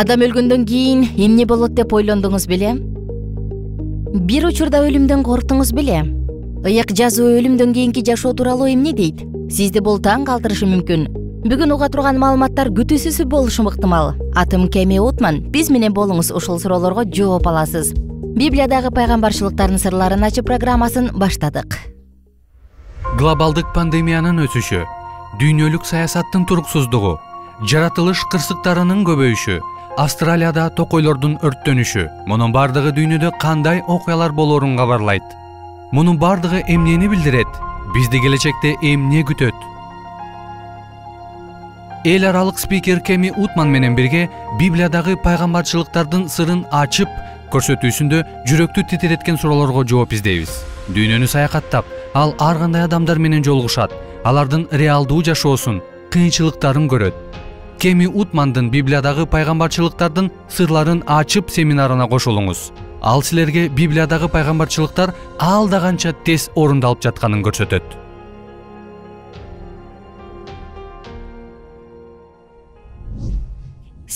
адам өлгөндөн кийин эмне болот деп ойлондуңуз беле бир учурда өлүмдөн корктуңуз беле ыйык жазуу өлүмдөн кийинки жашоо тууралуу эмне дейт сизди бул таң калтырышы мүмкүн бүгүн уга турган маалыматтар күтүүсүзү болушу ыктымал атым кеми утман биз менен болуңуз ушул суроолорго жооп аласыз библиядагы пайгамбарчылыктардын сырларын ачып программасын баштадык глобалдык пандемиянын өсүшү дүйнөлүк саясаттын туруксуздугу жаратылыш кырсыктарынын көбөйүшү австралияда токойлордун өрттөнүшү мунун баардыгы дүйнөдө кандай окуялар болоорун кабарлайт мунун бардыгы эмнени билдирет бизди келечекте эмне күтөт эл аралык спикер кеми утман менен бирге библиядагы пайгамбарчылыктардын сырын ачып көрсөтүүсүндө жүрөктү титиреткен суроолорго жооп издейбиз дүйнөнү саякаттап ал ар кандай адамдар менен жолугушат алардын реалдуу жашоосун кыйынчылыктарын көрөт кеми утмандын библиядагы пайгамбарчылыктардын сырларын ачып семинарына кошулуңуз ал силерге библиядагы пайгамбарчылыктар алда канча тез орундалып жатканын көрсөтөт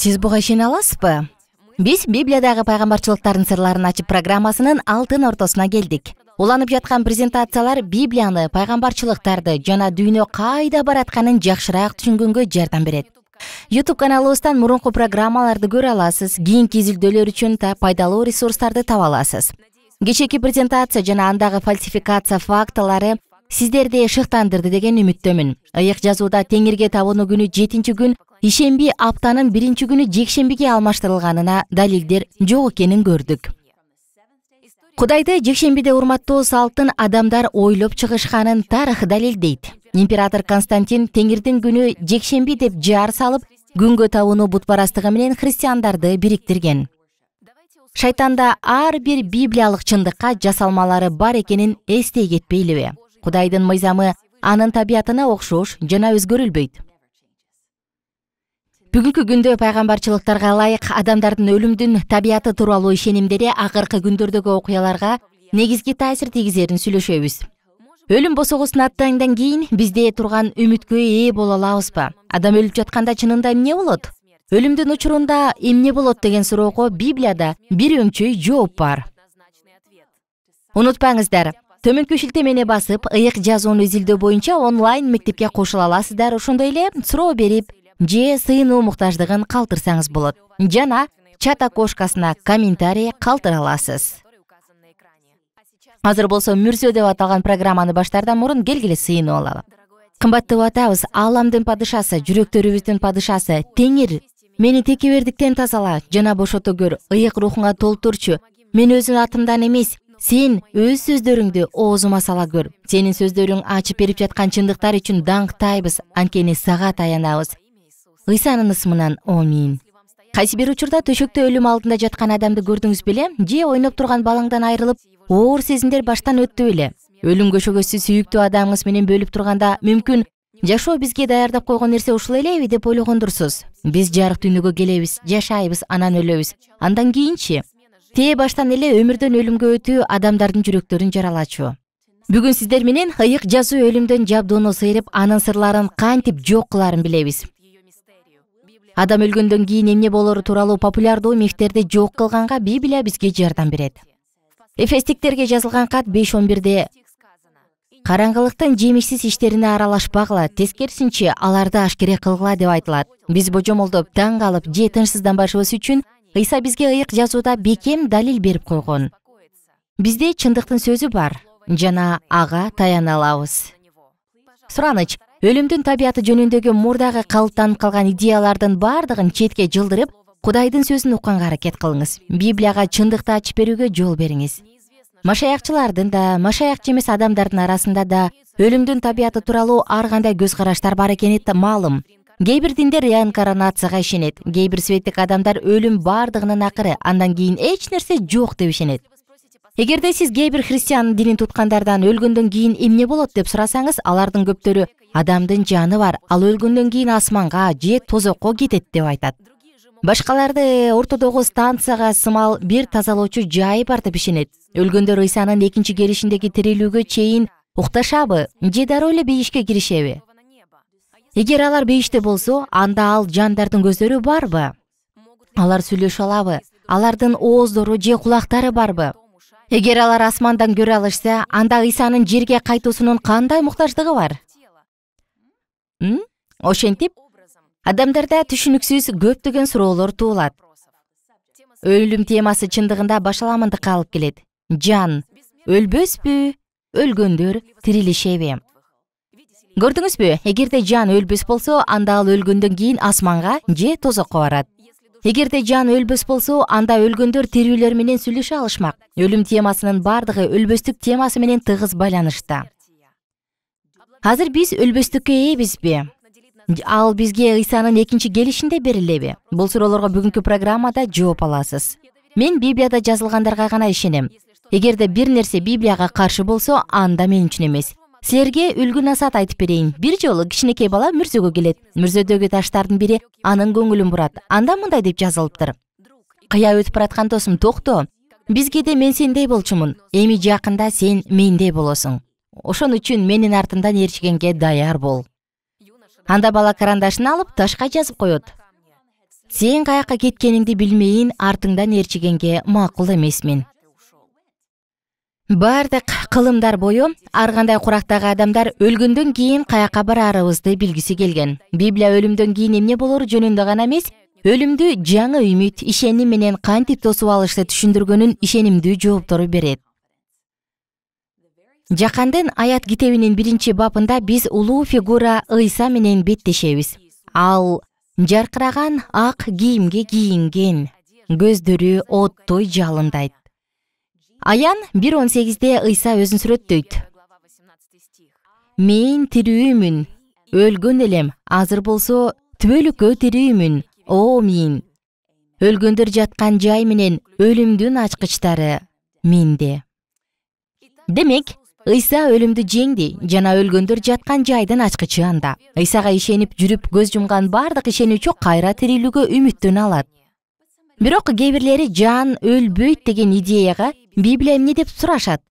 сиз буга ишене аласызбы биз библиядагы пайгамбарчылыктардын сырларын ачып программасынын алтын ортосуна келдик уланып жаткан презентациялар библияны пайгамбарчылыктарды жана дүйнө кайда баратканын жакшыраак түшүнгөнгө жардам берет ютуб каналыбыздан мурунку программаларды көрө аласыз кийинки изилдөөлөр үчүн пайдалуу ресурстарды таба аласыз кечээки презентация жана андагы фальсификация фактылары сиздерди шыктандырды деген үмүттөмүн ыйык жазууда теңирге табынуу күнү жетинчи күн ишемби аптанын биринчи күнү жекшембиге алмаштырылганына далилдер жок экенин көрдүк кудайды жекшембиде урматтоо салтын адамдар ойлоп чыгышканын тарых далилдейт император константин теңирдин күнү жекшемби деп жаар салып күнгө табынуу бутпарастыгы менен христиандарды бириктирген шайтанда ар бир библиялык чындыкка жасалмалары бар экенин эстей кетпейлиби кудайдын мыйзамы анын табиятына окшош жана өзгөрүлбөйт бүгүнкү күндө пайгамбарчылыктарга ылайык адамдардын өлүмдүн табияты тууралуу ишенимдери акыркы күндөрдөгү окуяларга негизги таасир тийгизерин сүйлөшөбүз өлүм босогосун аттагандан кийин бизде турган үмүткө ээ боло алабызбы адам өлүп жатканда чынында эмне болот өлүмдүн учурунда эмне болот деген суроого библияда бир өңчөй жооп бар унутпаңыздар төмөнкү шилтемени басып ыйык жазууну изилдөө боюнча онлайн мектепке кошула аласыздар ошондой эле суроо берип же сыйынуу муктаждыгын калтырсаңыз болот жана чат окошкасына комментарий калтыра аласыз азыр болсо мүрзө деп аталган программаны баштаардан мурун келгиле сыйынып алалы кымбаттуу атабыз ааламдын падышасы жүрөктөрүбүздүн падышасы теңир мени текебердиктен тазала жана бошото көр ыйык рухуңа толтурчу мен өзүм атымдан эмес сен өз сөздөрүңдү оозума сала көр сенин сөздөрүң ачып берип жаткан чындыктар үчүн даңктайбыз анткени сага таянабыз ыйсанын ысымынан омин кайсы бир учурда төшөктө өлүм алдында жаткан адамды көрдүңүз беле же ойноп турган балаңдан айрылып оор сезимдер баштан өттү беле өлүм көшөгөсү сүйүктүү адамыңыз менен бөлүп турганда мүмкүн жашоо бизге даярдап койгон нерсе ушул элеби деп ойлогондурсуз биз жарык дүйнөгө келебиз жашайбыз анан өлөбүз андан кийинчи тээ баштан эле өмүрдөн өлүмгө өтүү адамдардын жүрөктөрүн жаралачу бүгүн сиздер менен ыйык жазуу өлүмдөн жабдууну сыйрып анын сырларын кантип жок кылаарын билебиз адам өлгөндөн кийин эмне болору тууралуу популярдуу мифтерди жок кылганга библия бизге жардам берет эфестиктерге жазылган кат беш он бирде караңгылыктын жемишсиз иштерине аралашпагыла тескерисинче аларды ашкере кылгыла деп айтылат биз божомолдоп таң калып же тынчсызданбашыбыз үчүн ыйса бизге ыйык жазууда бекем далил берип койгон бизде чындыктын сөзү бар жана ага таяна алабыз сураныч өлүмдүн табияты жөнүндөгү мурдагы калыптанып калган идеялардын баардыгын четке жылдырып кудайдын сөзүн укканга аракет кылыңыз библияга чындыкты ачып берүүгө жол бериңиз машаякчылардын да машаякчы эмес адамдардын арасында да өлүмдүн табияты тууралуу ар кандай көз караштар бар экени маалым кээ бир диндер реинкарнацияга ишенет кээ бир светтик адамдар өлүм баардыгынын акыры андан кийин эч нерсе жок деп ишенет эгерде сиз кээ бир христиан динин туткандардан өлгөндөн кийин эмне болот деп сурасаңыз алардын көптөрү адамдын жаны бар ал өлгөндөн кийин асманга же тозокко кетет деп айтат башкаларды ортодогу станцияга сымал бир тазалоочу жай бар деп ишенет өлгөндөр ыйсанын экинчи келишиндеги тирилүүгө чейин укташабы же дароо эле бейишке киришеби эгер алар бейиште болсо анда ал жандардын көздөрү барбы алар сүйлөшө алабы алардын ооздору же кулактары барбы Егер алар асмандан көрө алышса анда ыйсанын жерге кайтуусунун қандай муктаждыгы бар ошентип адамдарда түшүнүксүз көптөгөн суроолор туулат Өлім темасы чындыгында башаламандыкка алып келет жан өлбөспү өлгөндөр тирилишеби көрдүңүзбү эгерде жан өлбөс болсо анда ал өлгөндөн кийин асманга же тозокко барат эгерде жан өлбөс болсо анда өлгөндөр тирүүлөр менен сүйлөшө алышмак өлүм темасынын баардыгы өлбөстүк темасы менен тыгыз байланышта азыр биз өлбөстүккө ээбизби ал бизге ыйсанын экинчи келишинде берилеби бул суроолорго бүгүнкү программада жооп аласыз мен библияда жазылгандарга гана ишенем эгерде бир нерсе библияга каршы болсо анда мен үчүн эмес силерге үлгү насаат айтып берейин бир жолу кичинекей бала мүрзөгө келет мүрзөдөгү таштардын бири анын көңүлүн бурат анда мындай деп жазылыптыр кыя өтүп бараткан досум токто бизгеде мен сендей болчумун эми жакында сен мендей болосуң ошон үчүн менин артымдан ээрчигенге даяр бол анда бала карандашын алып ташка жазып коет сен каякка кеткениңди билмейин артыңдан ээрчигенге макул эмесмин баардык кылымдар бою ар кандай курактагы адамдар өлгөндөн кийин каякка бараарыбызды билгиси келген библия өлүмдөн кийин эмне болору жөнүндө гана эмес өлүмдү жаңы үмүт ишеним менен кантип тосуп алышты түшүндүргөнүн ишенимдүү жоопторун берет жакандын аят китебинин биринчи бабында биз улуу фигура ыйса менен беттешебиз ал жаркыраган ак кийимге кийинген көздөрү оттой жалындайт аян 118-де сегизде ыйса өзүн сүрөттөйт мен тирүүмүн өлгөн элем азыр болсо түбөлүккө тирүүмүн омин өлгөндөр жаткан жай менен өлүмдүн ачкычтары менде демек ыйса өлүмдү жеңди жана өлгөндөр жаткан жайдын ачкычы анда ыйсага ишенип жүрүп көз жумган бардық ишенүүчү кайра тирилүүгө үмүттөнө алат бирок кээ бирлери жан өлбөйт деген идеяга библия эмне деп сурашат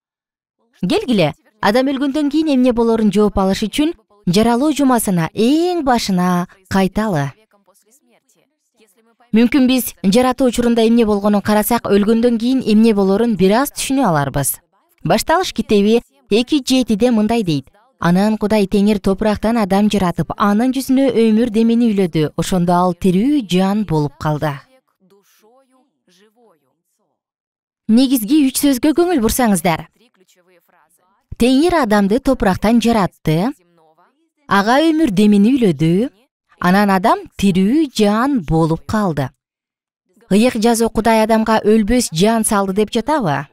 келгиле адам өлгөндөн кийин эмне болорун жооп алыш үчүн жаралуу жумасына эң башына кайталы мүмкүн биз жаратуу учурунда эмне болгонун карасак өлгөндөн кийин эмне болорун бир аз түшүнө аларбыз башталыш китеби эки жетиде мындай дейт анан кудай теңир топурактан адам жаратып анын жүзүнө өмүр демени үйлөдү ошондо ал тирүү жан болуп калды негизги үч сөзгө көңүл бурсаңыздар теңир адамды топурактан жаратты ага өмүр демин үйлөдү анан адам тирүү жан болуп калды ыйык жазуу кудай адамга өлбөс жан салды деп жатабы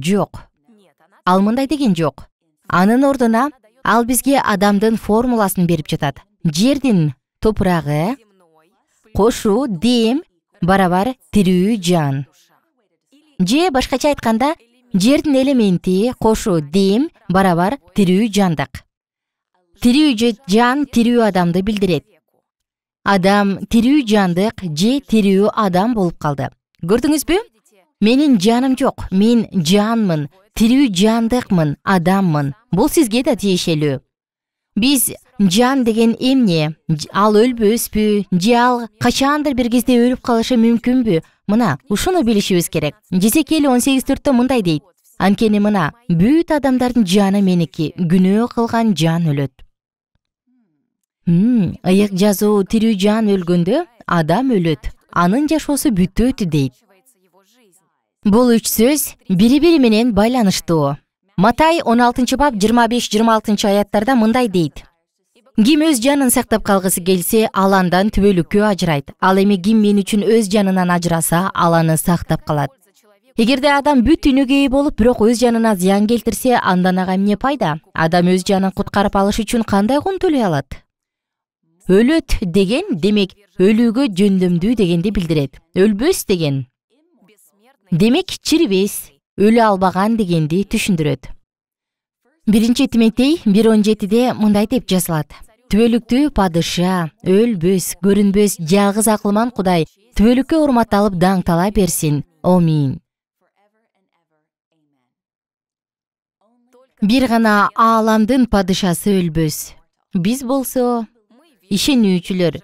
жок ал мындай деген жок анын ордуна ал бизге адамдын формуласын берип жатат жердин топурагы кошуу дем барабар тирүү жан же башкача айтканда жердин элементи кошу дем барабар тирүү жандык тирүү жан тирүү адамды билдирет адам тирүү жандык же тирүү адам болуп калды көрдүңүзбү менин жаным жок мен жанмын тирүү жандыкмын адаммын бул сизге да тиешелүү биз жан деген эмне ал өлбөспү же ал качандыр бир кезде өлүп калышы мүмкүнбү мына ушуну билишибиз керек жезекиэл он сегиз төрттө мындай дейт анткени мына бүт адамдардын жаны меники күнөө кылган жан өлөт ыйык жазуу тирүү жан өлгөндө адам өлөт анын жашоосу бүтөт дейт бул үч сөз бири бири менен байланыштуу матай он алтынчы бап жыйырма беш жыйырма алтынчы аяттарда мындай дейт ким өз жанын сактап калгысы келсе андан түбөлүккө ажырайт ал эми ким мен үчүн өз жанынан ажыраса ал аны сактап калат эгерде адам дүйнөгө ээ болуп бирок өз жанына зыян келтирсе андан ага эмне пайда адам өз жанын куткарып алыш үчүн кандай кун төлөй алат өлөт деген демек өлүүгө жөндөмдүү дегенди билдирет өлбөс деген демек чирибес өлө албаган дегенди түшүндүрөт биринчи тиметей бир он жетиде мындай деп жазылат түбөлүктүү падыша өлбөс көрүнбөс жалгыз акылман кудай түбөлүккө урматталып даңктала берсин омин бир гана ааламдын падышасы өлбөс биз болсо ишенүүчүлөр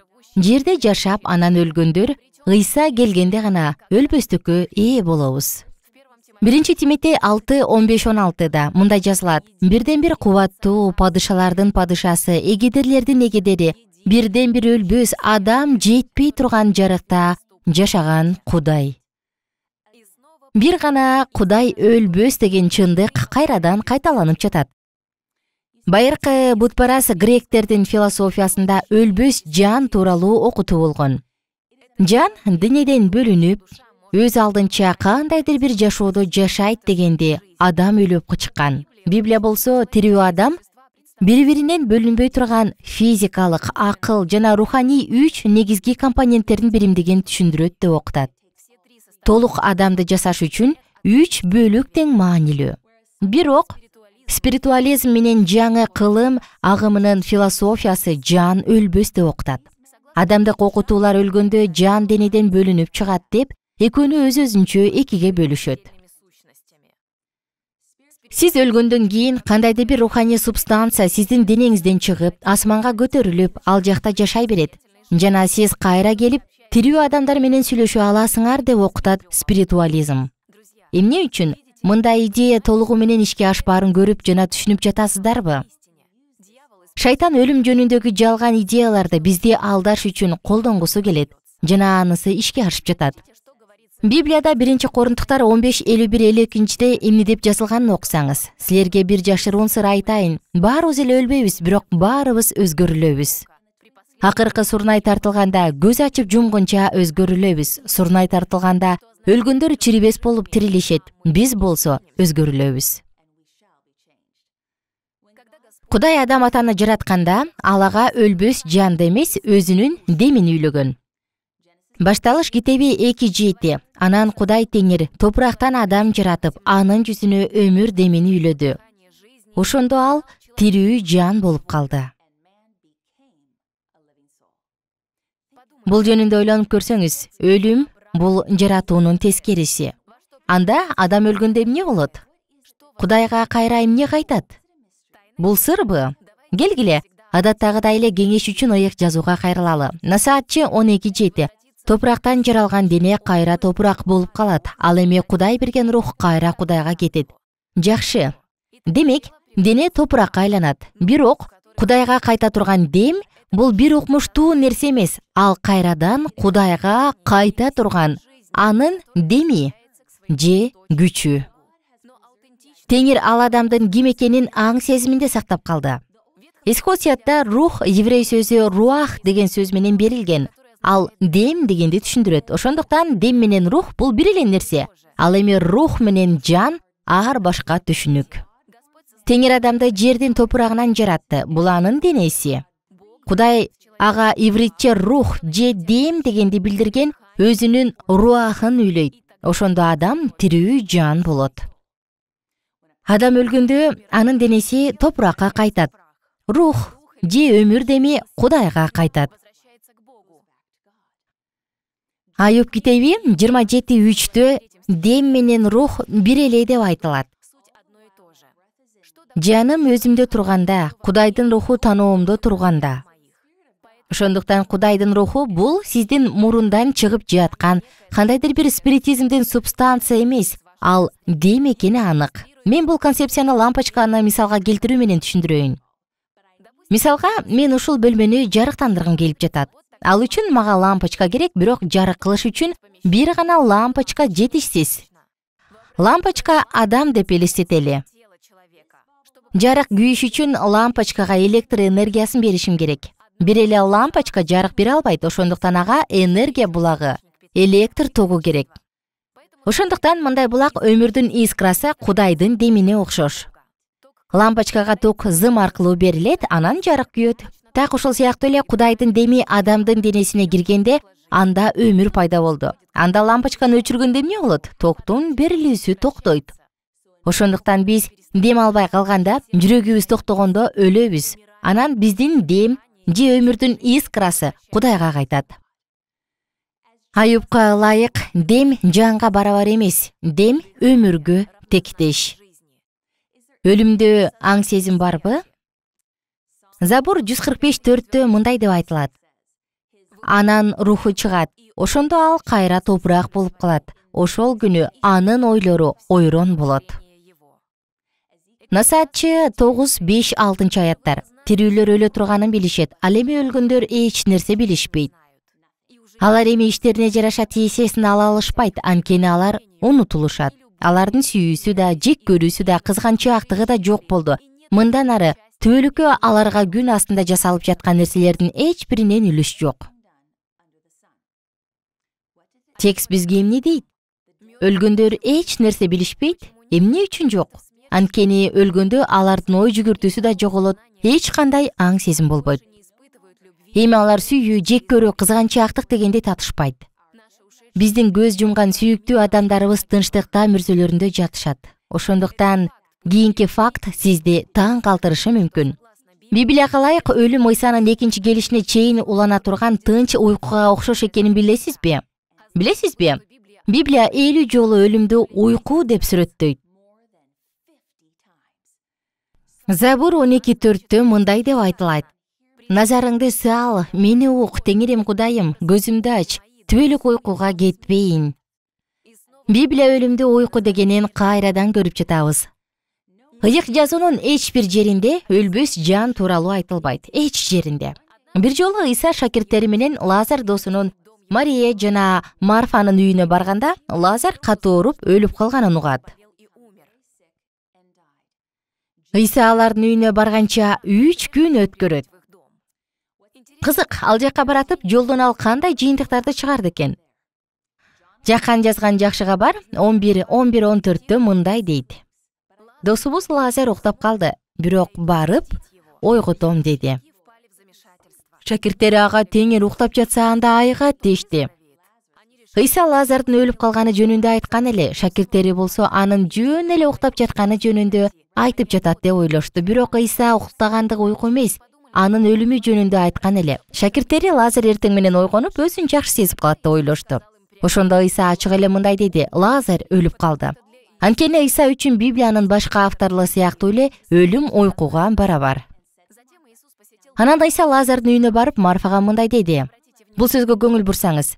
жерде жашап анан өлгөндөр ыйса келгенде гана өлбөстүккө ээ болобуз биринчи тимитей алты он беш он алтыда мындай жазылат бирден бир кубаттуу падышалардын падышасы эгедерлердин эгедери бирден бир өлбөс адам жетпей турган жарыкта жашаган кудай бир гана кудай өлбөс деген чындык кайрадан кайталанып жатат байыркы бутпарас гректердин философиясында өлбөс жан тууралуу окутуу болгон жан денеден бөлүнүп өз алдынча кандайдыр бир жашоодо жашайт дегенди адам ойлоп чыккан библия болсо тирүү адам бири биринен бөлүнбөй турган физикалык акыл жана руханий үч негизги компоненттердин биримдигин түшүндүрөт деп окутат толук адамды жасаш үчүн үч бөлүк тең маанилүү бирок спиритуализм менен жаңы кылым агымынын философиясы жан өлбөс деп окутат адамдык окутуулар өлгөндө жан денеден бөлүнүп чыгат деп экөөнү өз өзүнчө экиге бөлүшөт сиз өлгөндөн кийин кандайдыр бир руханий субстанция сиздин денеңизден чыгып асманга көтөрүлүп ал жакта жашай берет жана сиз кайра келип тирүү адамдар менен сүйлөшө аласыңар деп окутат спиритуализм эмне үчүн мындай идея толугу менен ишке ашпаарын көрүп жана түшүнүп жатасыздарбы шайтан өлүм жөнүндөгү жалган идеяларды бизди алдаш үчүн колдонгусу келет жана анысы ишке ашып жатат библияда биринчи корунтуктар он беш элүү бир элүү экинчиде эмне деп жазылганын окусаңыз силерге бир жашыруун сыр айтайын баарыбыз эле өлбөйбүз бирок баарыбыз өзгөрүлөбүз акыркы сурнай тартылганда көз ачып жумгунча өзгөрүлөбүз сурнай тартылганда өлгөндөр чирибес болуп тирилишет биз болсо өзгөрүлөбүз кудай адам атаны жаратканда ал ага өлбөс жанды эмес өзүнүн демин үйлөгөн башталыш китеби эки жети анан кудай теңир топурактан адам жаратып анын жүзүнө өмүр демин үйлөдү ошондо ал тирүү жан болуп калды бул жөнүндө ойлонуп көрсөңүз өлүм бул жаратуунун тескериси анда адам өлгөндө эмне болот кудайга кайра эмне кайтат бул сырбы келгиле адаттагыдай эле кеңеш үчүн ыйык жазууга кайрылалы насаатчы он эки жети топурактан жаралган дене кайра топурак болуп калат ал эми кудай берген рух кайра кудайга кетет жакшы демек дене топуракка айланат бирок кудайга кайта турган дем бул бир укмуштуу нерсе эмес ал кайрадан кудайга кайта турган анын деми же күчү теңир ал адамдын ким экенин аң сезиминде сактап калды исход рух еврей сөзү руах деген сөз менен берилген ал дем дегенди түшүндүрөт ошондуктан дем менен рух бул бир эле нерсе ал эми рух менен жан ар башка түшүнүк теңир адамды жердин топурагынан жаратты бул анын денеси кудай ага ивритче рух же дем дегенди билдирген өзүнүн руахын үйлөйт ошондо адам тирүү жан болот адам өлгөндө анын денеси топуракка кайтат рух же өмүр деми кудайга кайтат аюп китеби жыйырма жети үчтө дем менен рух бир эле деп айтылат жаным өзүмдө турганда кудайдын руху тануумда турганда ошондуктан кудайдын руху бул сиздин мурундан чыгып жаткан кандайдыр бир спиритизмдин субстанция эмес ал дем экени анык мен бул концепцияны лампочканы мисалга келтирүү менен түшүндүрөйүн мисалга мен ушул бөлмөнү жарыктандыргым келип жатат ал үчүн мага лампочка керек бирок жарык кылыш үчүн бир гана лампочка жетишсиз лампочка адам деп элестетели жарык күйүш үчүн лампочкага электр энергиясын беришим керек бир эле лампочка жарык бере албайт ошондуктан ага энергия булагы электр тогу керек ошондуктан мындай булак өмүрдүн искрасы кудайдын демине окшош лампочкага ток зым аркылуу берилет анан жарык күйөт так ошол сыяктуу эле кудайдын деми адамдын денесине киргенде анда өмүр пайда болду анда лампочканы өчүргөндө эмне болот токтун берилүүсү токтойт ошондуктан биз дем албай калганда жүрөгүбүз токтогондо өлөбүз анан биздин дем же өмүрдүн искрасы кудайга кайтат аюбка ылайык дем жанга барабар эмес дем өмүргө тектеш өлүмдө аң сезим барбы забур жүз кырк беш төрттө мындай деп айтылат анан руху чыгат ошондо ал кайра топурак болуп калат ошол күнү анын ойлору ойрон болот насаатчы тогуз беш алтынчы аяттар тирүүлөр өлө турганын билишет ал эми өлгөндөр эч нерсе билишпейт алар эми иштерине жараша тиешесин ала алышпайт анткени алар унутулушат алардын сүйүүсү да жек көрүүсү да кызганчаактыгы да жок болду мындан ары түбөлүккө аларга күн астында жасалып жаткан нерселердин эч биринен үлүш жок текст бизге эмне дейт өлгөндөр эч нерсе билишпейт эмне үчүн жок анткени өлгөндө алардын ой жүгүртүүсү да жоголот эч кандай аң сезим болбойт эми алар сүйүү жек көрүү кызганчаактык дегенди татышпайт биздин көз жумган сүйүктүү адамдарыбыз тынчтыкта мүрзөлөрүндө жатышат ошондуктан кийинки факт сизди таң калтырышы мүмкүн библияга ылайык өлүм ыйсанын экинчи келишине чейин улана турган тынч уйкуга окшош экенин билесизби билесизби библия элүү жолу өлүмдү уйку деп сүрөттөйт забур он эки төрттө мындай деп айтылат назарыңды сал мени ук теңирим кудайым көзүмдү ач түбөлүк уйкуга кетпейин библия өлүмдү уйку дегенин кайрадан көрүп жатабыз ыйык жазуунун эч бир жеринде өлбөс жан тууралуу айтылбайт эч жеринде бир жолу ыйса шакирттери менен лазар досунун мария жана марфанын үйүнө барганда лазар катуу ооруп өлүп калганын угат ыйса алардын үйүнө барганча үч күн өткөрөт кызык ал жака баратып жолдон ал кандай жыйынтыктарды чыгарды экен жакан жазган жакшы кабар он бир он бир он төрттө мындай дейт досубуз лазер уктап калды бирок барып ойготом деди шакирттери ага теңир уктап жатса анда айыгат дешти ыйса лазардын өлүп калганы жөнүндө айткан эле шакирттери болсо анын жөн эле уктап жатканы жөнүндө айтып жатат деп ойлошту бирок ыйса уктагандыгы уйку эмес анын өлүмү жөнүндө айткан эле шакирттери лазар эртең менен ойгонуп өзүн жакшы сезип калат деп ойлошту ошондо ыйса ачык эле мындай деди лазарь өлүп калды анткени ыйса үчүн библиянын башка авторлору сыяктуу эле өлүм уйкуга барабар анан ыйса лазардын үйүнө барып марфага мындай деди бул сөзгө көңүл бурсаңыз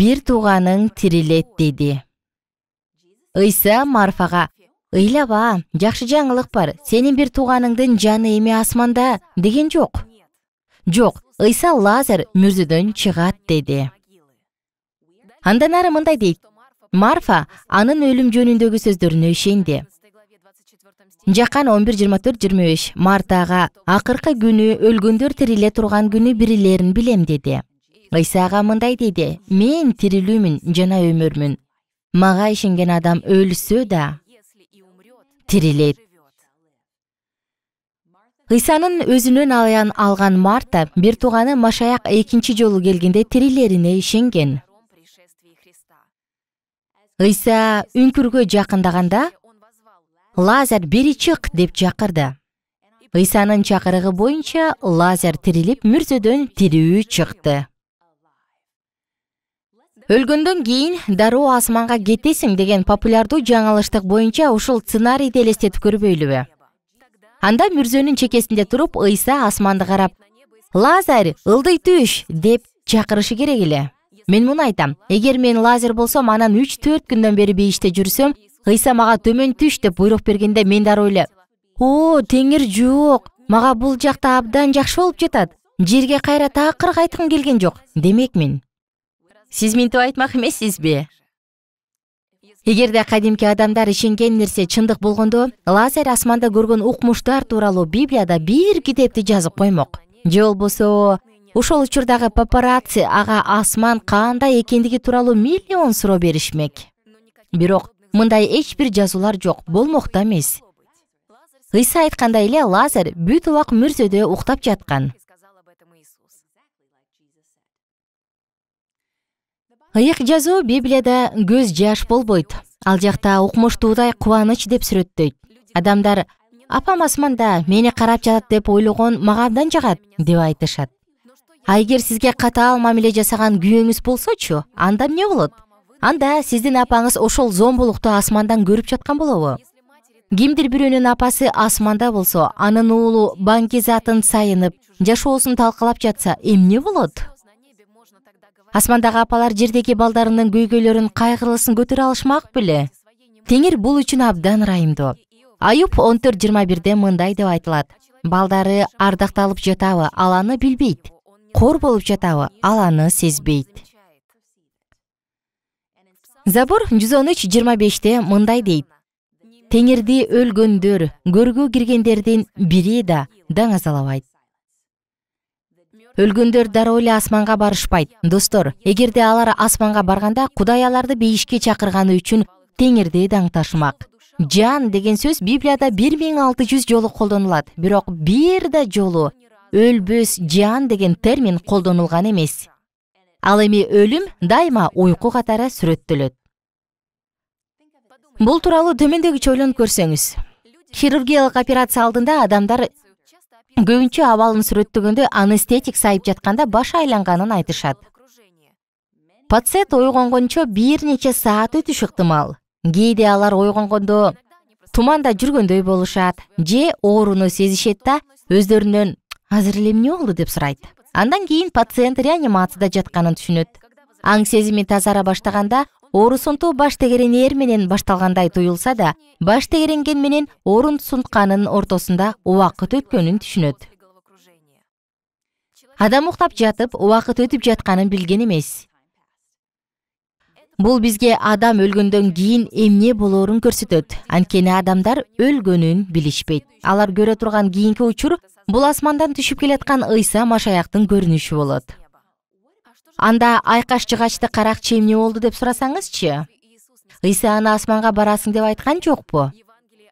бир тууганың тирилет деди ыйса марфага ыйлаба жакшы жаңылык бар сенин бир тууганыңдын жаны эми асманда деген жок жок ыйса лазар мүрзөдөн чыгат деди андан ары мындай дейт марфа анын өлүм жөнүндөгү сөздөрүнө ишенди жакан он бир жыйырма төрт жыйырма беш мартага акыркы күнү өлгөндөр тириле турган күнү бирилерин билем деди мындай деди мен тирилүүмүн жана өмүрмүн мага ишенген адам өлсө да тирилет ыйсанын өзүнөн алган марта бир тууганы машаяк экинчи жолу келгенде тирилерине ишенген ыйса үңкүргө жакындаганда лазар бери чык деп чакырды ыйсанын чакырыгы боюнча лазар тирилип мүрзөдөн тирүү чыкты өлгөндөн кийин дароо асманга кетесиң деген популярдуу жаңылыштык боюнча ушул сценарийди элестетип көрбөйлүбү анда мүрзөнүн чекесинде туруп ыйса асманды карап лазарь ылдый түш деп чакырышы керек эле мен муну айтам эгер мен лазер болсом анан үч төрт күндөн бери бейиште жүрсөм ыйса мага төмөн түш деп буйрук бергенде мен дароо эле о теңир жок мага бул жакта абдан жакшы болуп жатат жерге кайра такыр кайткым келген жок демекмин сиз минтип айтмак эмессизби эгерде кадимки адамдар ишенген нерсе чындык болгондо лазарь асманда көргөн укмуштар тууралуу библияда бир китепти жазып коймок же болбосо ошол учурдагы папараци ага асман кандай экендиги тууралуу миллион суроо беришмек бирок мындай эч бир жазуулар жок болмок да эмес ыйса айткандай эле лазарь бүт убак мүрзөдө уктап жаткан ыйык жазуу библияда көз жаш болбойт ал жакта укмуштуудай кубаныч деп сүрөттөйт адамдар апам асманда мени карап жатат деп ойлогон мага абдан жагат деп айтышат а эгер сизге катаал мамиле жасаган күйөөңүз болсочу анда эмне болот анда сиздин апаңыз ошол зомбулукту асмандан көрүп жаткан болобу кимдир бирөөнүн апасы асманда болсо анын уулу баңги затын сайынып жашоосун талкалап жатса эмне болот асмандагы апалар жердеги балдарынын көйгөйлөрүн кайгырлусын көтөрө алышмак беле теңир бул үчүн абдан ырайымдуу аюп он төрт жыйырма бирде мындай деп айтылат балдары ардакталып жатабы ал аны билбейт қор болып жатабы аланы аны сезбейт забур жүз он үч жыйырма беште мындай дейт теңирди өлгөндөр көргө киргендердин бири да даң өлгөндөр дароо эле асманга барышпайт достор эгерде алар асманга барганда кудай аларды бейишке чакырганы үчүн теңирди даңташмак жан деген сөз библияда бир миң алты жүз жолу колдонулат бирок бир да жолу өлбөс жаан деген термин колдонулган эмес ал эми өлүм дайыма уйку катары сүрөттөлөт бул тууралуу төмөндөгүчө ойлонуп көрсөңүз хирургиялык операция алдында адамдар көбүнчө абалын сүрөттөгөндө анестетик сайып жатканда башы айланганын айтышат пациент ойгонгончо бир нече саат өтүш ыктымал кээде алар ойгонгондо туманда жүргөндөй болушат же ооруну сезишет да өздөрүнөн азыр эле эмне болду деп сурайт андан кийин пациент реанимацияда жатканын түшүнөт аң сезими тазара баштаганда оорусунто баш тегерен ээр менен башталгандай туюлса да баш тегеренген менен сунтканын ортосунда убакыт өткөнүн түшүнөт адам уктап жатып убакыт өтүп жатканын билген эмес бул бизге адам өлгөндөн кийин эмне болоорун көрсөтөт анткени адамдар өлгөнүн билишпейт алар көрө турган кийинки учур бул асмандан түшүп келаткан ыйса машаяктын көрүнүшү болот анда айкаш жыгачты каракчы эмне болду деп сурасаңызчы ыйса аны асманга барасың деп айткан жокпу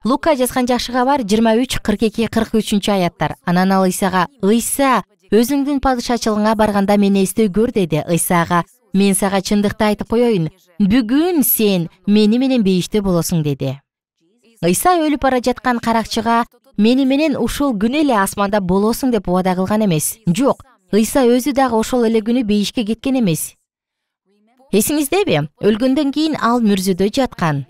лука жазган жакшы кабар жыйырма үч кырк эки кырк үчүнчү аяттар анан ал ыйсага ыйса өзүңдүн падышачылыгыңа барганда мени эстөй көр деди ыйса ага мен сага чындыкты айтып коеюн бүгүн сен мени менен бейиште болосуң деди ыйса өлүп бара жаткан каракчыга мени менен ушул күнү эле асманда болосуң деп убада кылган эмес жок ыйса өзү дагы ошол эле күнү бейишке кеткен эмес эсиңиздеби өлгөндөн кийин ал мүрзөдө жаткан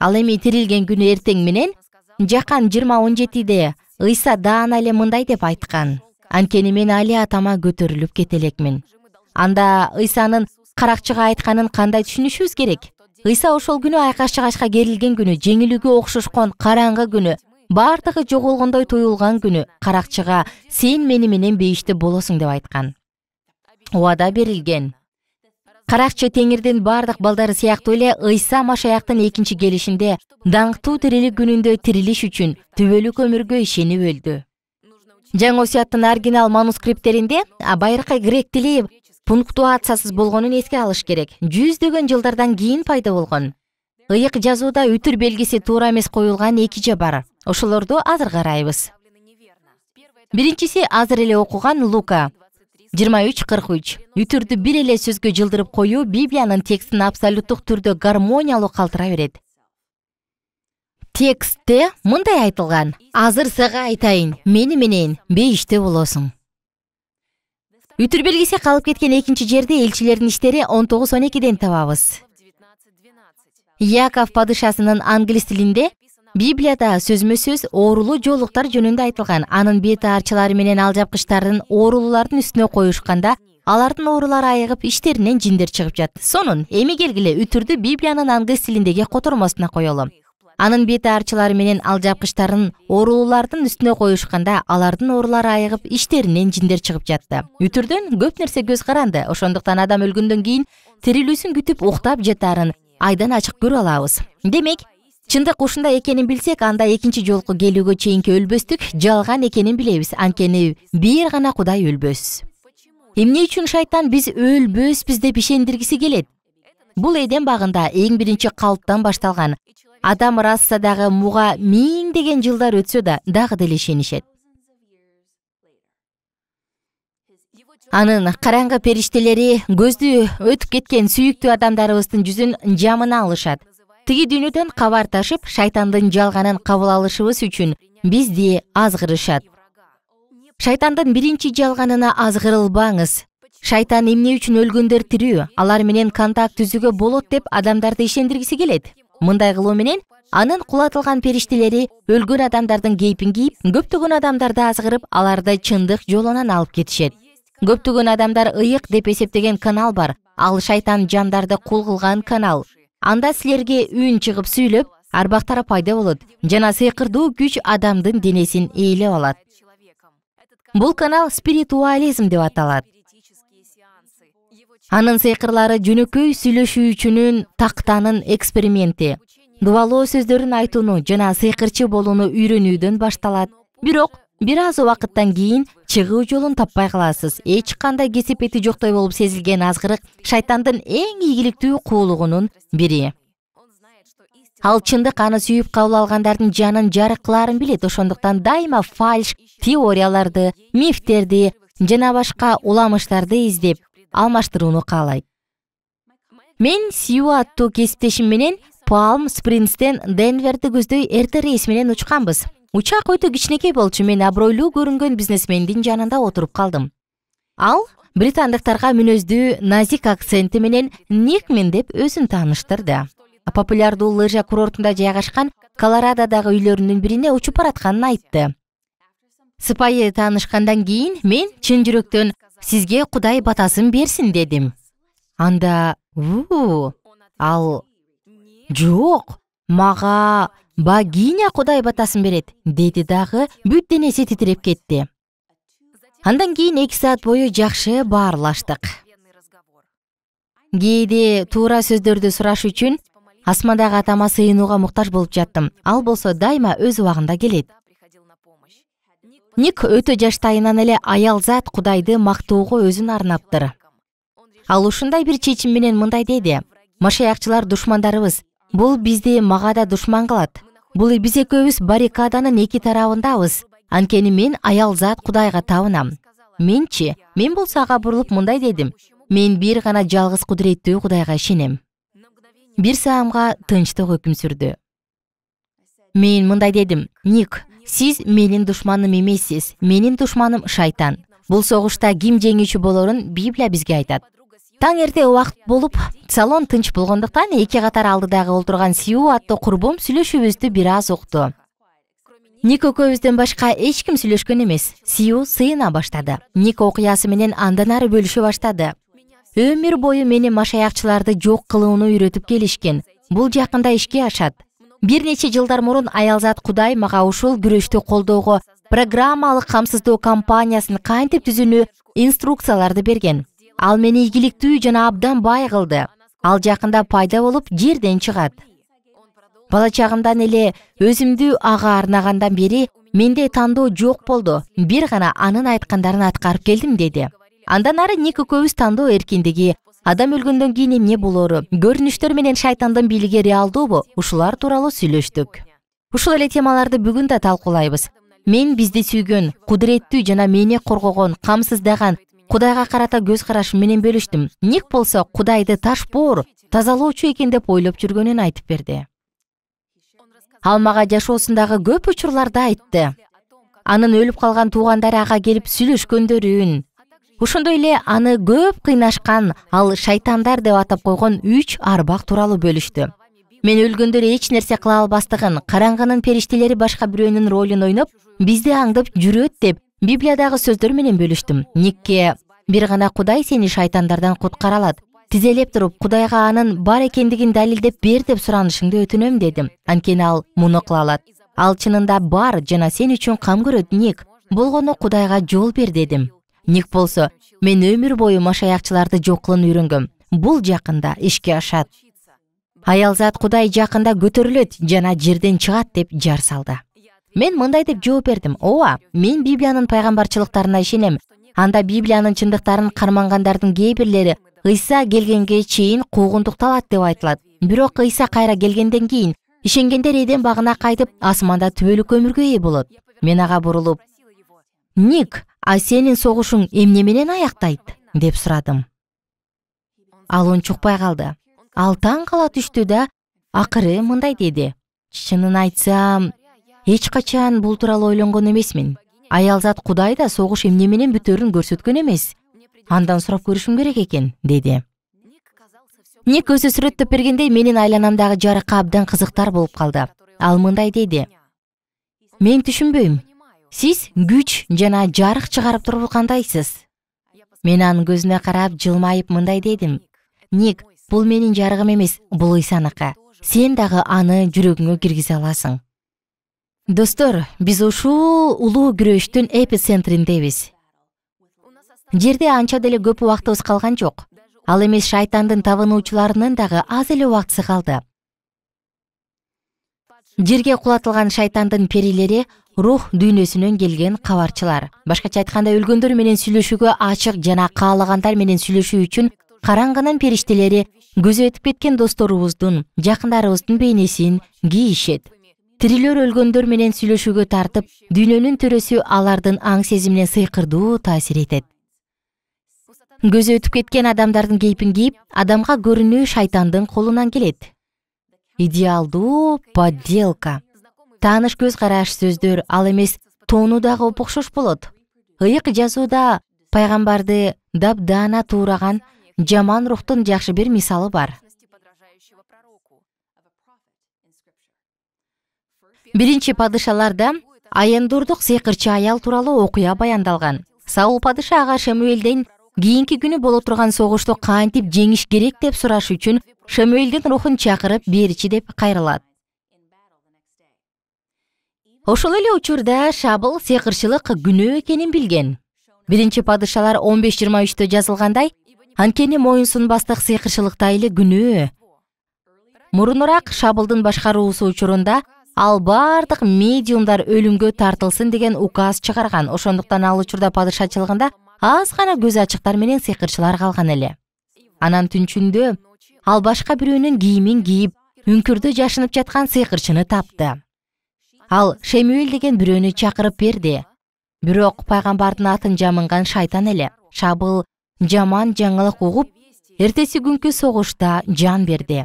ал эми тирилген күнү эртең менен жакан жыйырма он жетиде ыйса даана эле мындай деп айткан анткени мен али атама көтөрүлүп кете элекмин анда ыйсанын каракчыга айтканын кандай түшүнүшүбүз керек ыйса ошол күнү айкаш чыгашка керилген күнү жеңилүүгө окшошкон караңгы күнү баардыгы жоголгондой туюлган күнү каракчыга сен мени менен бейиште болосуң деп айткан убада берилген каракчы теңирдин баардык балдары сыяктуу эле ыйса машаяктын экинчи келишинде даңктуу тирилик күнүндө тирилиш үчүн түбөлүк өмүргө ишенип өлдү жаңы осуяттын оригинал манускриптеринде байыркы грек тили пунктуациясыз болгонун эске алыш керек жүздөгөн жылдардан кийин пайда болгон ыйык жазууда үтүр белгиси туура эмес коюлган эки же бар ошолорду азыр карайбыз биринчиси азыр эле окуган лука жыйырма үч кырк үч үтүрдү бир эле сөзгө жылдырып коюу библиянын текстин абсолюттук түрдө гармониялуу калтыра берет текстте мындай айтылган азыр сага айтайын мени менен бейиште болосуң үтүр белгиси калып кеткен экинчи жерде элчилердин иштери он тогуз он экиден табабыз яков падышасынын англис тилинде библияда сөзмө сөз оорулуу жоолуктар жөнүндө айтылган анын бет аарчылары менен ал оорулуулардын үстүнө коюшканда алардын оорулары айыгып ичтеринен жиндер чыгып жатты сонун эми келгиле үтүрдү библиянын англис тилиндеги котормосуна коелу анын бет аарчылары менен ал оорулуулардын үстүнө коюшканда алардын оорулары айыгып ичтеринен жиндер чыгып жатты үтүрдөн көп нерсе көз каранды ошондуктан адам өлгөндөн кийин тирилүүсүн күтүп уктап жатаарын айдан ачык көрө алабыз демек чындык ушундай экенин билсек анда экинчи жолку келүүгө чейинки өлбөстүк жалган экенин билебиз анткени бир гана кудай өлбөс эмне үчүн шайтан биз өлбөспүз деп ишендиргиси келет бул эден багында эң биринчи калптан башталган адам расадагы муга миңдеген жылдар өтсө да дагы деле ишенишет анын караңгы периштелери көздү өтүп кеткен сүйүктүү адамдарыбыздын жүзүн жамына алышат тиги дүйнөдөн кабар ташып шайтандын жалганын кабыл алышыбыз үчүн бизди азгырышат шайтандын биринчи жалганына азгырылбаңыз шайтан эмне үчүн өлгөндөр тирүү алар менен контакт түзүүгө болот деп адамдарды ишендиргиси келет мындай кылуу менен анын кулатылган периштелери өлгөн адамдардын кейпин кийип көптөгөн адамдарды азгырып аларды чындык жолунан алып кетишет көптөгөн адамдар ыйык деп эсептеген канал бар ал шайтан жандарды кул кылган канал анда силерге үн чыгып сүйлөп арбактар пайда болот жана сыйкырдуу күч адамдын денесин ээлеп алат бул канал спиритуализм деп аталат анын сыйкырлары жөнөкөй сүйлөшүүчүнүн тактанын эксперименти дубалоо сөздөрүн айтууну жана сыйкырчы болууну үйрөнүүдөн башталат бирок бир аз убакыттан кийин чыгуу жолун таппай каласыз эч кандай кесепети жоктой болуп сезилген азгырык шайтандын эң ийгиликтүү куулугунун бири ал чындык аны сүйүп кабыл алгандардын жанын жарык кылаарын билет ошондуктан дайыма фальш теорияларды мифтерди жана башка уламыштарды издеп алмаштырууну каалайт мен сью аттуу кесиптешим менен палм спринстен денверди көздөй эрте рейс менен учканбыз учак өтө кичинекей болчу мен абройлуу көрүнгөн бизнесмендин жанында отуруп калдым ал британдыктарга мүнөздүү назик акценти менен никмин деп өзүн тааныштырды популярдуу лыжа курортунда жайгашкан колорадодагы үйлөрүнүн бирине учуп баратканын айтты сыпайы таанышкандан кийин мен чын жүрөктөн сизге кудай батасын берсин дедим анда ал жок мага богиня кудай батасын берет деди дагы бүт денеси титиреп кетти андан кийин эки саат бою жакшы баарлаштык кээде туура сөздөрдү сураш үчүн асмандагы атама сыйынууга муктаж болуп жаттым ал болсо дайыма өз убагында келет ник өтө жаштайынан эле аял зат кудайды мактоого өзүн арнаптыр ал ушундай бир чечим менен мындай деди машаякчылар душмандарыбыз бул бизди мага да душман кылат бул биз экөөбүз баррикаданын эки тарабындабыз анткени мен аялзат зат кудайга табынам менчи мен болсо ага бурулуп мындай дедим мен бир гана жалгыз кудуреттүү кудайга ишенем бир саамга тынчтык өкүм сүрдү мен мындай дедим ник сиз менин душманым эмессиз менин душманым шайтан бул согушта ким жеңүүчү болорун библия бизге айтат Таң эрте убакыт болуп салон тынч болгондуктан эки катар алдыдагы олтурган сиу аттуу курбум сүйлөшүүбүздү бир аз укту ник экөөбүздөн башка эч ким сүйлөшкөн эмес сиу сыйына баштады ник окуясы менен андан ары бөлүшө баштады өмүр бою мени машаякчыларды жок кылууну үйрөтүп келишкен бул жакында ишке ашат бир нече жылдар мурун аялзат кудай мага ушул күрөштү колдоого программалык камсыздоо компаниясын кантип түзүүнү инструкцияларды берген ал мени ийгиликтүү жана абдан бай кылды ал жакында пайда болуп жерден чыгат бала чагымдан эле өзүмдү ага арнагандан бери менде тандоо жок болду бир гана анын айткандарын аткарып келдим деди андан ары ник экөөбүз тандоо эркиндиги адам өлгөндөн кийин эмне болору, көрүнүштөр менен шайтандын бийлиги реалдуубу ушулар тууралуу сүйлөштүк ушул эле темаларды бүгүн да талкуулайбыз мен бизди сүйгөн кудуреттүү жана мени коргогон камсыздаган кудайга карата көз карашым менен бөлүштүм ник болсо кудайды таш боор тазалоочу экен деп ойлоп жүргөнүн айтып берди ал мага жашоосундагы көп учурларды айтты анын өлүп калган туугандары ага келип сүйлөшкөндөрүн ошондой эле аны көп кыйнашкан ал шайтандар деп атап койгон үч арбак тууралуу бөлүштү мен өлгөндөр эч нерсе кыла албастыгын караңгынын периштелери башка бирөөнүн ролун ойноп бизди аңдып жүрөт деп библиядагы сөздөр менен бөлүштүм никке бир гана кудай сени шайтандардан куткара алат тизелеп туруп кудайга анын бар экендигин далилдеп бер деп суранышыңды өтүнөм дедим анткени ал муну кыла алат ал чынында бар жана сен үчүн кам көрөт ник болгону кудайга жол бер дедим ник болсо мен өмүр бою машаякчыларды жок кылууну үйрөнгөм бул жакында ишке ашат аялзат кудай жакында көтөрүлөт жана жерден чыгат деп жар салды мен мындай деп жооп бердим ооба мен библиянын пайгамбарчылыктарына ишенем анда библиянын чындыктарын кармангандардын кээ бирлери ыйса келгенге чейин куугунтукталат деп айтылат бирок ыйса кайра келгенден кийин ишенгендер эден багына кайтып асманда түбөлүк өмүргө ээ болот мен ага бурулуп ник а сенин согушуң эмне менен аяктайт деп сурадым ал унчукпай калды ал таң кала түштү да акыры мындай деди чынын айтсам эч качан бул тууралуу ойлонгон эмесмин аялзат кудай да согуш эмне менен бүтөөрүн көрсөткөн эмес андан сурап көрүшүм керек экен деди ник өзү сүрөттөп бергендей менин айланамдагы жарыкка абдан кызыктар болуп калды ал мындай деди мен түшүнбөйм сиз күч жана жарык чыгарып тургандайсыз мен анын көзүнө карап жылмайып мындай дедим ник бул менин жарыгым эмес бул ыйсаныкы сен дагы аны жүрөгүңө киргизе аласың достор биз ушул улуу күрөштүн эпицентриндебиз жерде анча деле көп убактыбыз калган жок ал эми шайтандын табынуучуларынын дагы аз эле убактысы калды жерге кулатылган шайтандын перилери рух дүйнөсүнөн келген кабарчылар башкача айтканда өлгөндөр менен сүйлөшүүгө ачык жана каалагандар менен сүйлөшүү үчүн караңгынын периштелери көзү өтүп кеткен досторубуздун жакындарыбыздын бейнесин кийишет тирүүлөр өлгөндөр менен сүйлөшүүгө тартып дүйнөнүн төрөсү алардын аң сезимине сыйкырдуу таасир этет көзү өтүп кеткен адамдардын кейпин кийип адамга көрүнүү шайтандын колунан келет идеалдуу подделка тааныш көз караш сөздөр ал эмес тоону дагы оп окшош болот ыйык жазууда пайгамбарды дабдаана туураган жаман рухтун жакшы бир мисалы бар биринчи падышаларда аяндордук сыйкырчы аял тууралуу окуя баяндалган саул падыша ага шамуэлден кийинки күнү боло турган согушту кантип жеңиш керек деп сураш үчүн шамуэлдин рухун чакырып берчи деп кайрылат ошол эле учурда шабыл сыйкырчылык күнөө экенин билген биринчи падышалар он беш жыйырма үчтө жазылгандай анткени моюн сунбастык сыйкырчылыктай эле күнөө мурунураак шабылдын башкаруусу учурунда ал баардык медиумдар өлүмгө тартылсын деген указ чыгарган ошондуктан ал учурда падышачылыгында аз гана көз ачыктар менен сыйкырчылар калган эле анан түнчүндө ал башка бирөөнүн кийимин кийип үңкүрдө жашынып жаткан сыйкырчыны тапты ал шемиил деген бирөөнү чакырып берди бирок пайгамбардын атын жамынган шайтан эле шабыл жаман жаңылык угуп эртеси күнкү согушта жан берди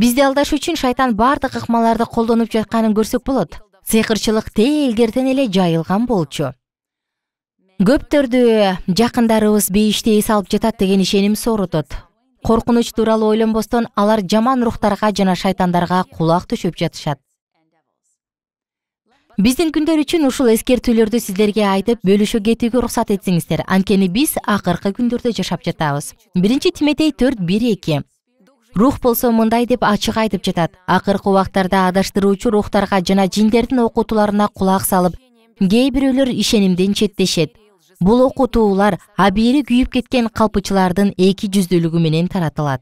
бизди алдаш үчүн шайтан баардык ыкмаларды колдонуп жатканын көрсөк болот сыйкырчылык тээ эле жайылган болчу көптөрдү жакындарыбыз бейиште эс алып жатат деген ишеним соорутот коркунуч тууралуу ойлонбостон алар жаман рухтарга жана шайтандарга кулак түшүп жатышат биздин күндөр үчүн ушул эскертүүлөрдү сиздерге айтып бөлүшө кетүүгө уруксат этсеңиздер анткени биз акыркы күндөрдө жашап жатабыз биринчи тиметей төрт бир эки рух болсо мындай деп ачык айтып жатат акыркы убактарда адаштыруучу рухтарга жана жиндердин окутууларына кулак салып кээ бирөөлөр ишенимден четтешет бул окутуулар абийири күйүп кеткен калпычылардын эки жүздүүлүгү менен таратылат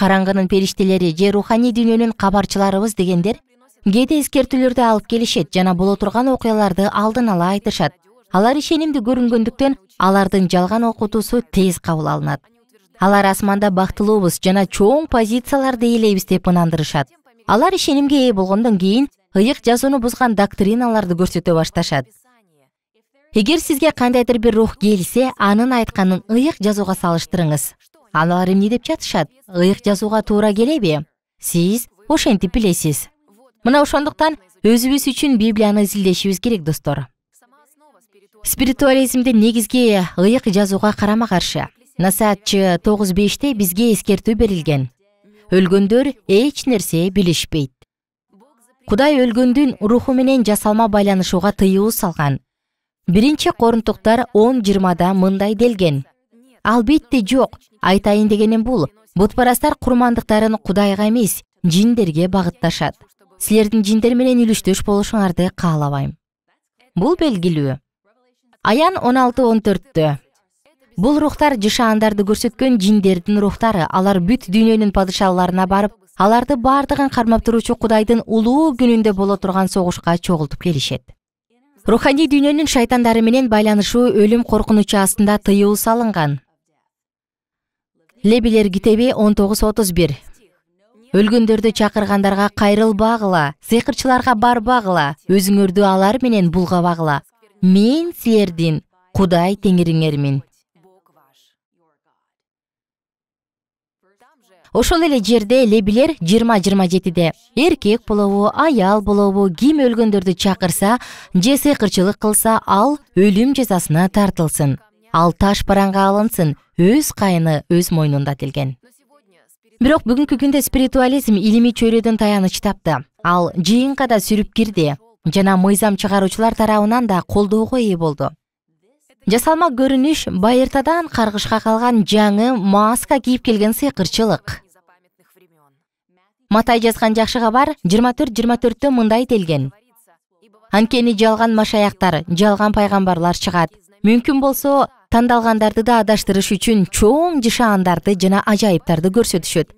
караңгынын периштелери же руханий дүйнөнүн кабарчыларыбыз дегендер кээде эскертүүлөрдү алып келишет жана боло турган окуяларды алдын ала айтышат алар ишенимдүү көрүнгөндүктөн алардын жалган окутуусу тез кабыл алынат алар асманда бактылуубуз жана чоң позицияларды ээлейбиз деп ынандырышат алар ишенимге ээ болгондон кийин ыйык жазууну бузган доктриналарды көрсөтө башташат эгер сизге кандайдыр бир рух келсе анын айтканын ыйык жазууга салыштырыңыз алар эмне деп жатышат ыйык жазууга туура келеби сиз ошентип билесиз мына ошондуктан өзүбүз үчүн библияны изилдешибиз керек достор спиритуализмдин негизги ыйык жазууга карама каршы насаатчы тогуз беште бизге эскертүү берилген өлгөндөр эч нерсе билишпейт кудай өлгөндүн руху менен жасалма байланышууга тыюу салган биринчи корунтуктар он жыйырмада мындай делген албетте жок айтайын дегеним бул бутпарастар курмандыктарын кудайга эмес жиндерге багытташат силердин жиндер менен үлүштөш болушуңарды каалабайм бул белгилүү аян он алты он төрттө бул рухтар жышаандарды көрсөткөн жиндердин рухтары алар бүт дүйнөнүн падышаларына барып аларды баардыгын кармап туруучу кудайдын улуу күнүндө боло турган согушка чогултуп келишет руханий дүйнөнүн шайтандары менен байланышуу өлүм коркунучу астында тыюу салынган лебилер китеби он тогуз отуз бир өлгөндөрдү чакыргандарга кайрылбагыла сыйкырчыларга барбагыла өзүңөрдү алар менен булгабагыла мен силердин кудай теңириңермин ошол эле жерде лебилер жыйырма жыйырма жетиде эркек болобу аял болобу ким өлгөндөрдү чакырса же сыйкырчылык кылса ал өлүм жазасына тартылсын ал таш баранга алынсын өз кайыны өз мойнунда делген бирок бүгүнкү күндө спиритуализм илимий чөйрөдөн таяныч тапты ал жыйынга да сүрүп кирди жана мыйзам чыгаруучулар тарабынан да колдоого ээ болду жасалма көрүнүш байыртадан каргышка калган жаңы маска кийип келген сыйкырчылык матай жазган жакшы кабар жыйырма төрт жыйырма төрттө мындай делген анткени жалган машаяктар жалган пайгамбарлар чыгат мүмкүн болсо тандалгандарды да адаштырыш үчүн чоң жышаандарды жана ажайыптарды көрсөтүшөт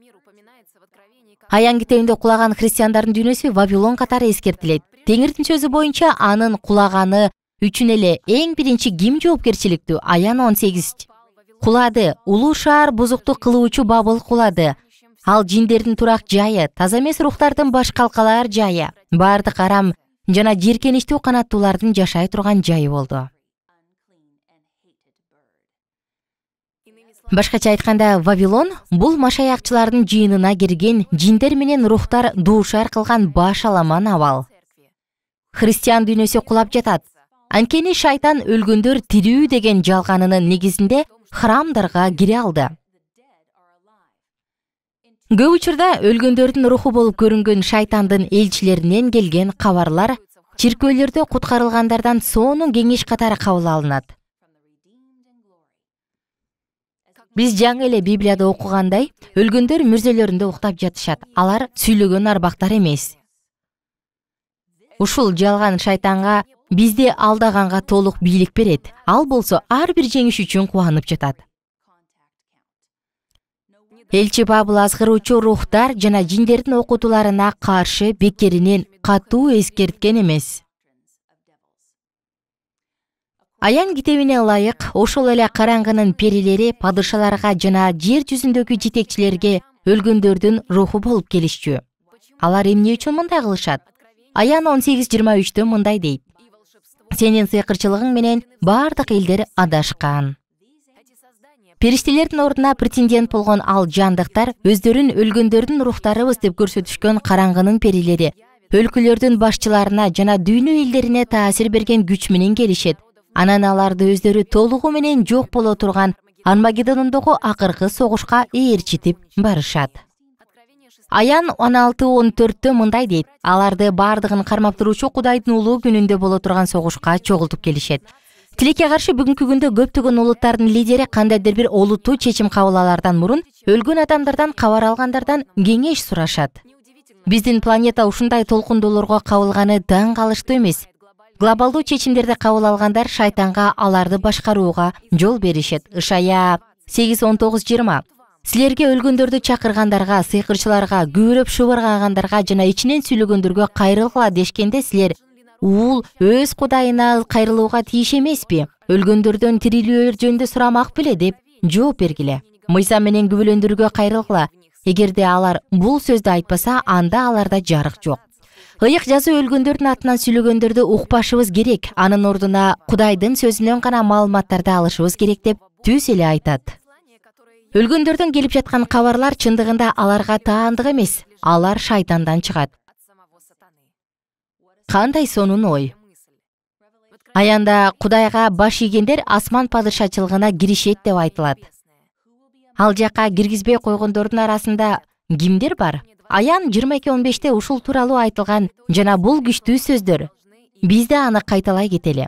аян китебинде кулаган христиандардын дүйнөсү вавилон катары эскертилет теңирдин сөзү боюнча анын кулаганы үчүн эле эң биринчи ким жоопкерчиликтүү аян он сегиз кулады улуу шаар бузуктук кылуучу бабыл кулады ал жиндердин турак жайы таза эмес рухтардын баш калкалар жайы баардык арам жана жийиркеничтүү канаттуулардын жашай турган жайы болду башкача айтканда вавилон бул машаякчылардын жыйынына кирген жиндер менен рухтар дуушар кылган баш аламан абал христиан дүйнөсү кулап жатат анткени шайтан өлгөндөр тирүү деген жалганынын негизинде храмдарга кире алды көп учурда өлгөндөрдүн руху болуп көрүнгөн шайтандын элчилеринен келген кабарлар чиркөөлөрдө куткарылгандардан сонун кеңеш катары кабыл алынат биз жаңы эле библияда окугандай өлгөндөр мүрзөлөрүндө уктап жатышат алар сүйлөгөн арбактар эмес ушул жалган шайтанга бизди алдаганга толук бийлик берет ал болсо ар бир жеңиш үчүн кубанып жатат элчи бабыл азгыруучу рухтар жана жиндердин окутууларына каршы бекеринен катуу эскерткен эмес аян китебине ылайык ошол эле караңгынын перилери падышаларга жана жер жүзүндөгү жетекчилерге өлгөндөрдүн руху болуп келишчү алар эмне үчүн мындай кылышат аян он сегиз жыйырма үчтө мындай дейт сенин сыйкырчылыгың менен баардык элдер адашкан периштелердин ордуна претендент болгон ал жандыктар өздөрүн өлгөндөрдүн рухтарыбыз деп көрсөтүшкөн караңгынын перилери өлкөлөрдүн башчыларына жана дүйнө элдерине таасир берген күч менен келишет анан аларды өздөрү толугу менен жок боло турган армагеддондогу акыркы согушка ээрчитип барышат аян он алты он төрттө мындай дейт аларды баардыгын кармап туруучу кудайдын улуу күнүндө боло турган согушка чогултуп келишет тилекке каршы бүгүнкү күндө көптөгөн улуттардын лидери кандайдыр бир олуттуу чечим кабыл алардан мурун өлгөн адамдардан кабар алгандардан кеңеш сурашат биздин планета ушундай толкундууларга кабылганы таң калыштуу эмес глобалдуу чечимдерди кабыл алгандар шайтанга аларды башкарууга жол беришет ышая сегиз он тогуз жыйырма силерге өлгөндөрдү чакыргандарга сыйкырчыларга күбүрөп шыбыргагандарга жана ичинен сүйлөгөндөргө кайрылгыла дешкенде силер уул өз кудайына кайрылууга тийиш эмеспи өлгөндөрдөн тирилүүлөр жөнүндө сурамак беле деп жооп бергиле мыйса менен күбөлөндөргө кайрылгыла эгерде алар бул сөздү айтпаса анда аларда жарык жок ыйык жазуу өлгөндөрдүн атынан сүйлөгөндөрдү укпашыбыз керек анын ордуна кудайдын сөзүнөн гана маалыматтарды алышыбыз керек деп түз эле айтат өлгөндөрдөн келип жаткан кабарлар чындыгында аларга таандык эмес алар шайтандан чыгат кандай сонун ой аянда кудайга баш ийгендер асман падышачылыгына киришет деп айтылат ал жака киргизбей койгондордун арасында кимдер бар аян жыйырма эки он беште ушул тууралуу айтылган жана бул күчтүү сөздөр биз да аны кайталай кетели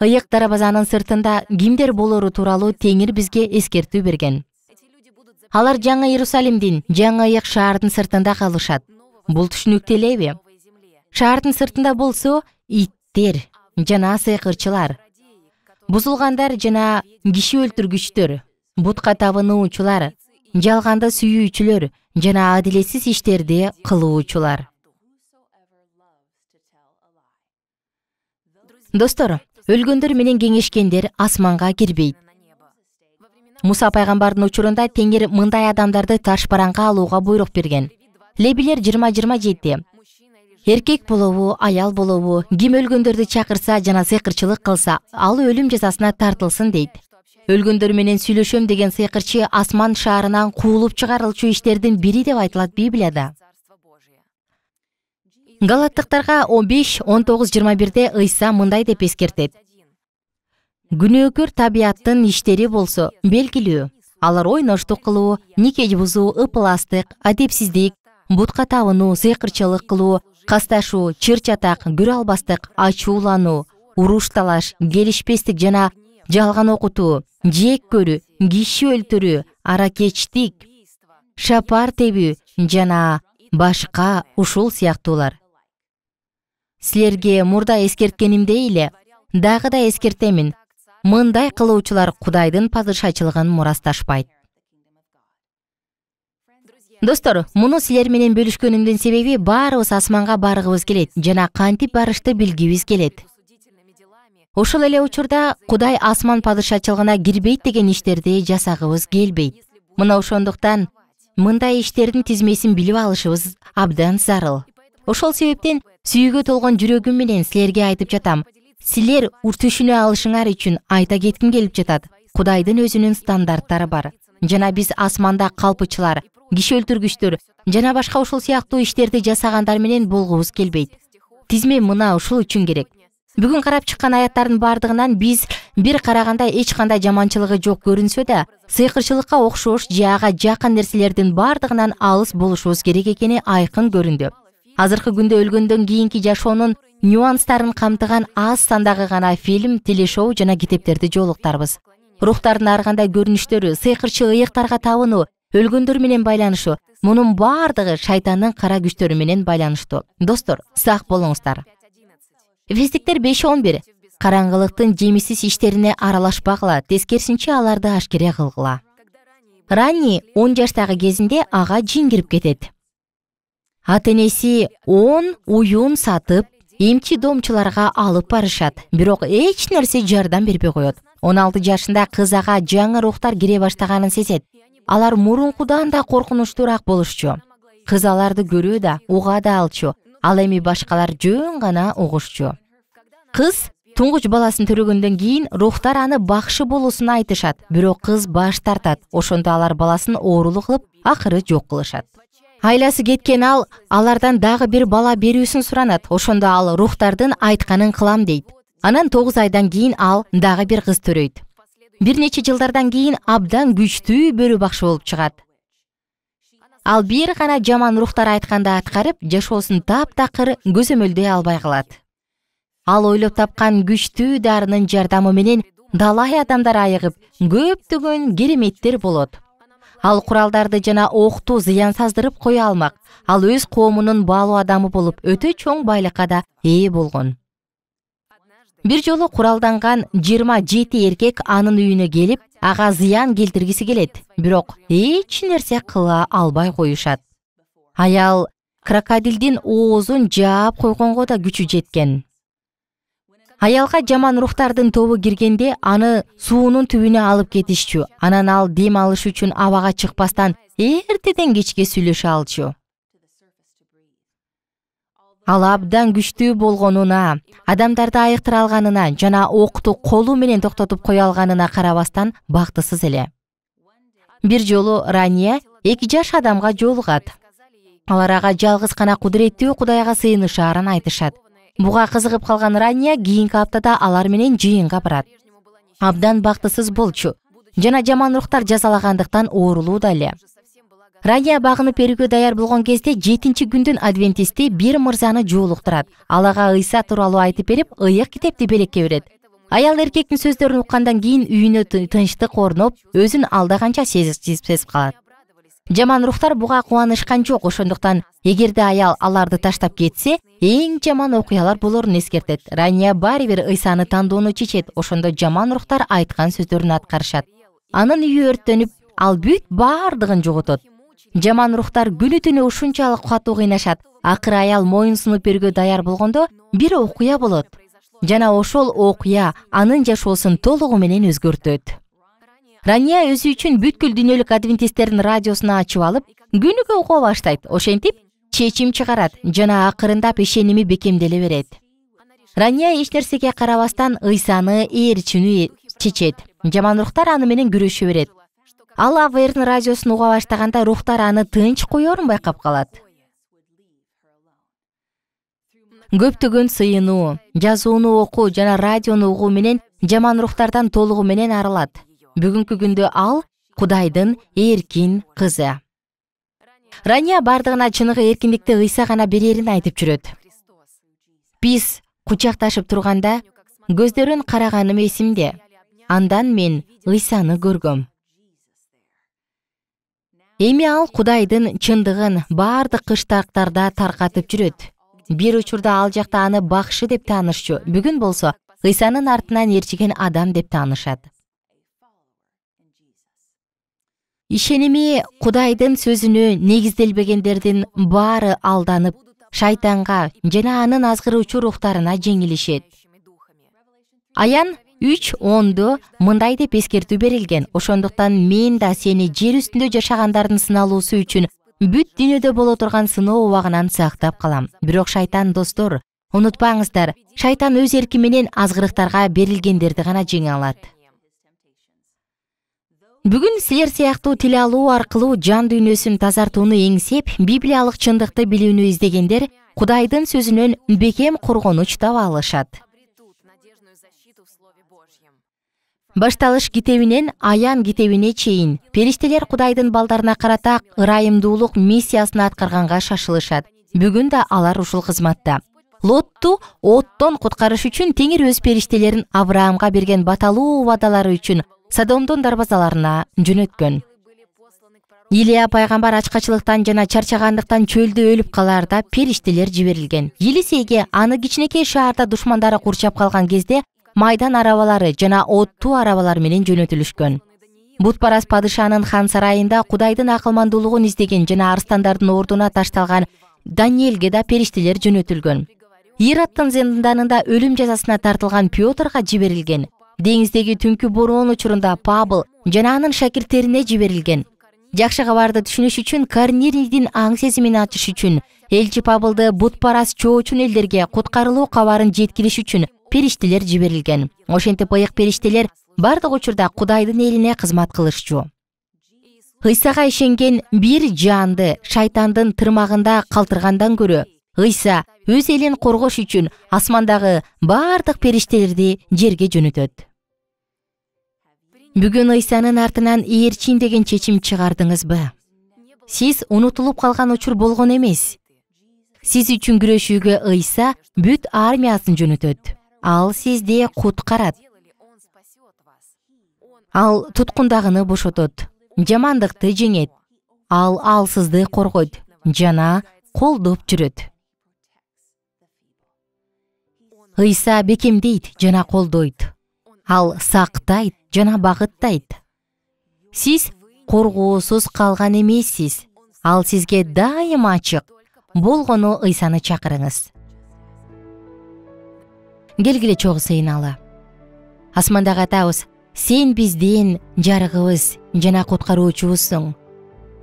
ыйык дарбазанын сыртында кимдер болору тууралуу теңир бизге эскертүү берген алар жаңы иерусалимдин жаңы ыйык шаардын сыртында калышат бул түшүнүктүү элеби шаардын сыртында болсо иттер жана сыйкырчылар бузулгандар жана киши өлтүргүчтөр бутка табынуучулар жалганды сүйүүчүлөр жана адилетсиз иштерди кылуучулар достор өлгөндөр менен кеңешкендер асманга кирбейт муса пайгамбардын учурунда теңир мындай адамдарды таш бараңга алууга буйрук берген лебилер жыйырма жыйырма жети эркек болобу аял болобу ким өлгөндөрдү чакырса жана сыйкырчылык кылса ал өлүм жазасына тартылсын дейт өлгөндөр менен сүйлөшөм деген сыйкырчы асман шаарынан куулуп чыгарылчу иштердин бири деп айтылат библияда галаттыктарга он беш он тогуз жыйырма бирде ыйса мындай деп эскертет күнөөкөр табияттын иштери болсо белгилүү алар ойноштук кылуу никель бузуу ыпластык адепсиздик бутка табынуу сыйкырчылык кылуу касташуу чыр чатак көрө албастык ачуулануу уруш талаш келишпестик жана жалган окутуу жек көрүү киши өлтүрүү аракечтик шапар тебүү жана башка ушул сыяктуулар силерге мурда эскерткенимдей эле дагы да эскертемин мындай кылуучулар кудайдын падышачылыгын мурасташпайт достор муну силер менен бөлүшкөнүмдүн себеби баарыбыз асманга баргыбыз келет жана кантип барышты билгибиз келет ошол эле учурда кудай асман падышачылыгына кирбейт деген иштерди жасагыбыз келбейт мына ошондуктан мындай иштердин тизмесин билип алышыбыз абдан зарыл ошол себептен сүйүүгө толгон жүрөгүм менен силерге айтып жатам силер түшүнө алышыңар үчүн айта кетким келип жатат кудайдын өзүнүн стандарттары бар жана биз асманда калпычылар киши өлтүргүчтөр жана башка ушул сыяктуу иштерди жасагандар менен болгубуз келбейт тизме мына ушул үчүн керек бүгүн карап чыккан аяттардын баардыгынан биз бир караганда эч кандай жаманчылыгы жок көрүнсө да сыйкырчылыкка окшош же ага жакын нерселердин баардыгынан алыс болушубуз керек экени айкын көрүндү азыркы күндө өлгөндөн кийинки жашоонун нюанстарын камтыган аз сандагы гана фильм телешоу жана китептерди жолуктарбыз рухтардын ар кандай көрүнүштөрү сыйкырчы ыйыктарга табынуу өлгөндөр менен байланышуу мунун баардыгы шайтандын кара күчтөрү менен байланыштуу достор сак болуңуздар эфестиктер беш он бир караңгылыктын жемисиз иштерине аралашпагыла тескерисинче аларды ашкере кылгыла ранни он жаштагы кезинде ага жин кирип кетет ата энеси он уюн сатып эмчи домчуларга алып барышат бирок эч нерсе жардам бербей коет он алты жашында кыз ага жаңы рухтар кире баштаганын сезет алар мурункудан да коркунучтуураак болушчу кыз аларды көрө да уга да алчу ал эми башкалар жөн гана угушчу кыз туңгуч баласын төрөгөндөн кийин рухтар аны бакшы болуусун айтышат бирок кыз баш тартат ошондо алар баласын оорулуу кылып акыры жок кылышат айласы кеткен ал алардан дагы бир бала берүүсүн суранат ошондо ал рухтардын айтканын кылам дейт анан тогуз айдан кийин ал дагы бир кыз төрөйт бир нече жылдардан кийин абдан күчтүү бөрү бакшы болуп чыгат ал бир гана жаман рухтар айтканды аткарып жашоосун таптакыр көзөмөлдөй албай калат ал ойлоп тапкан күчтүү дарынын жардамы менен далай адамдар айыгып көптөгөн кереметтер болот ал куралдарды жана оқту зыян саздырып кое алмак ал өз коомунун баалуу адамы болуп өтө чоң байлыкка да ээ болгон бир жолу куралданган жыйырма жети эркек анын үйүнө келип ага зыян келтиргиси келет бирок эч нерсе кыла албай коюшат аял крокодилдин оозун жаап койгонго да күчү жеткен аялга жаман рухтардын тобу киргенде аны суунун түбүнө алып кетишчү анан ал дем алыш үчүн абага чыкпастан эртеден кечке сүйлөшө алчу ал абдан күчтүү болгонуна адамдарды айыктыра алганына жана окту колу менен токтотуп кое алганына карабастан бактысыз эле бир жолу рания эки жаш адамга жолугат алар ага жалгыз гана кудуреттүү кудайга сыйынышаарын айтышат буга кызыгып калган рания кийинки аптада алар менен жыйынга барат абдан бактысыз болчу жана жаман рухтар жазалагандыктан оорулууда эле рания багынып берүүгө даяр болгон кезде жетинчи күндүн адвентисти бир мырзаны жоолуктурат ал ага ыйса тууралуу айтып берип ыйык китепти белекке берет аял эркектин сөздөрүн уккандан кийин үйүнө тынчтык орноп өзүн алда канча сезип калат жаман рухтар буга кубанышкан жок ошондуктан эгерде аял аларды таштап кетсе эң жаман окуялар болорун эскертет рания баары бир ыйсаны тандоону чечет ошондо жаман рухтар айткан сөздөрүн аткарышат анын үйү өрттөнүп ал бүт баардыгын жоготот жаман рухтар күнү түнү ушунчалык катуу кыйнашат акыры аял моюн сунуп берүүгө даяр болгондо бир окуя болот жана ошол окуя анын жашоосун толугу менен өзгөртөт рания өзү үчүн бүткүл дүйнөлүк адвентисттердин радиосун ачып алып күнүгө уга баштайт ошентип чечим чыгарат жана акырындап ишеними бекемделе берет рания эч нерсеге карабастан ыйсаны ээрчүүнү чечет жаман рухтар аны менен күрөшө берет ал авердин радиосун уга баштаганда рухтар аны тынч коерун байкап калат көптөгөн сыйынуу жазууну окуу жана радиону угуу менен жаман рухтардан толугу менен арылат бүгүнкү күндө ал кудайдын эркин кызы рания баардыгына чыныгы эркиндикти ыйса гана берерин айтып жүрөт биз кучакташып турганда көздөрүн караганым эсимде андан мен ыйсаны көргөм эми ал кудайдын чындыгын баардык кыштактарда таркатып жүрөт бир учурда ал жакта аны бакшы деп таанышчу бүгүн болсо ыйсанын артынан ээрчиген адам деп таанышат ишеними кудайдын сөзүнө негизделбегендердин баары алданып шайтанга жана анын азгыруучу рухтарына жеңилишет аян үч ондо мындай деп эскертүү берилген ошондуктан мен да сени жер үстүндө жашагандардын сыналуусу үчүн бүт дүйнөдө боло турган сыноо убагынан сактап калам бирок шайтан достор унутпаңыздар шайтан өз эрки менен азгырыктарга берилгендерди гана жеңе алат бүгүн силер сыяктуу тил алуу аркылуу жан дүйнөсүн тазартууну эңсеп библиялык чындыкты билүүнү издегендер кудайдын сөзүнөн бекем коргонуч таба алышат башталыш китебинен аян китебине чейин периштелер кудайдын балдарына карата ырайымдуулук миссиясын аткарганга шашылышат бүгүн да алар ушул кызматта лотту оттон куткарыш үчүн теңир өз периштелерин авраамга берген баталуу убадалары үчүн садомдун дарбазаларына жөнөткөн илия пайгамбар ачкачылыктан жана чарчагандыктан чөлдө өлүп калаарда периштелер жиберилген елисейге аны кичинекей шаарда душмандары курчап калган кезде майдан арабалары жана оттуу арабалар менен жөнөтүлүшкөн бутпарас падышанын хан сарайында кудайдын акылмандуулугун издеген жана арстандардын ордуна ташталган даниэлге да периштелер жөнөтүлгөн ираттын зынданында өлүм жазасына тартылган петрга жиберилген деңиздеги түнкү бороон учурунда пабыл жана анын шакирттерине жиберилген жакшы кабарды түшүнүш үчүн корнилийдин аң сезимин ачыш үчүн элчи пабылды бутпарас чоочун элдерге куткарылуу кабарын жеткириш үчүн периштелер жиберилген ошентип ыйык периштелер бардык учурда кудайдын элине кызмат кылышчу ыйсага ишенген бир жанды шайтандын тырмагында калтыргандан көрө ыйса өз элин коргош үчүн асмандагы баардык периштелерди жерге жөнөтөт бүгүн ыйсанын артынан ээрчийм деген чечим чыгардыңызбы сиз унутулуп калган учур болгон эмес сиз үчүн күрөшүүгө ыйса бүт армиясын жөнөтөт ал сизди куткарат ал туткундагыны бошотот жамандыкты жеңет ал алсызды коргойт жана колдоп жүрөт ыйса бекемдейт жана колдойт ал сактайт жана багыттайт сиз коргоосуз калган эмессиз ал сизге дайыма ачык болгону ыйсаны чакырыңыз келгиле чогуу сыйыналы асмандагы атабыз сен биздин жарыгыбыз жана куткаруучубузсуң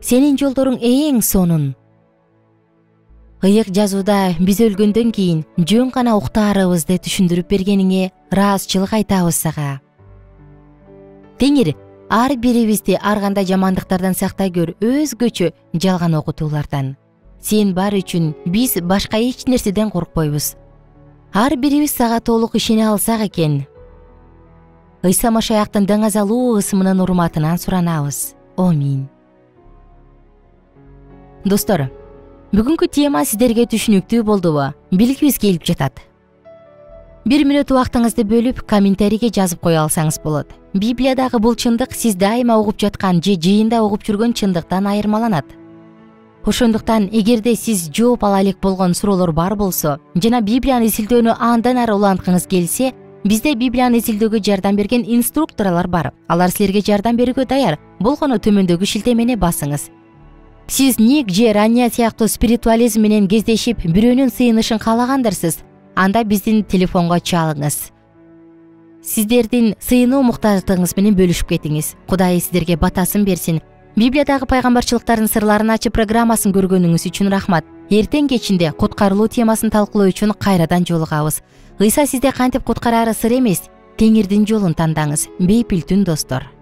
сенин жолдоруң эң сонун ыйык жазууда биз өлгөндөн кийин жөн гана уктаарыбызды түшүндүрүп бергениңе ыраазычылык айтабыз сага теңир ар бирибизди ар кандай жамандыктардан сактай көр өзгөчө жалган окутуулардан сен бар үчүн биз башка эч нерседен коркпойбуз ар бирибиз сага толук ишене алсак экен ыйса машаяктын даңазалуу ысымынын урматынан суранабыз омин достор бүгүнкү тема сиздерге түшүнүктүү болдубу билгибиз келип жатат бир мүнөт убактыңызды бөлүп комментарийге жазып кое алсаңыз болот библиядагы бул чындык сиз дайыма угуп жаткан же жыйында угуп жүргөн чындыктан айырмаланат ошондуктан эгерде сиз жооп ала элек болгон суроолор бар болсо жана библияны изилдөөнү андан ары уланткыңыз келсе бизде библияны изилдөөгө жардам берген инструкторлор бар алар силерге жардам берүүгө даяр болгону төмөндөгү шилтемени басыңыз сиз ник же рания сыяктуу спиритуализм менен кездешип бирөөнүн сыйынышын каалагандырсыз анда биздин телефонго чалыңыз сиздердин сыйынуу муктаждыгыңыз менен бөлүшүп кетиңиз кудай сиздерге батасын берсин библиядагы пайгамбарчылыктардын сырларын ачып программасын көргөнүңүз үчүн рахмат эртең кечинде куткарылуу темасын талкуулоо үчүн кайрадан жолугабыз ыйса сизди кантип куткарары сыр эмес теңирдин жолун тандаңыз бейпил түн достор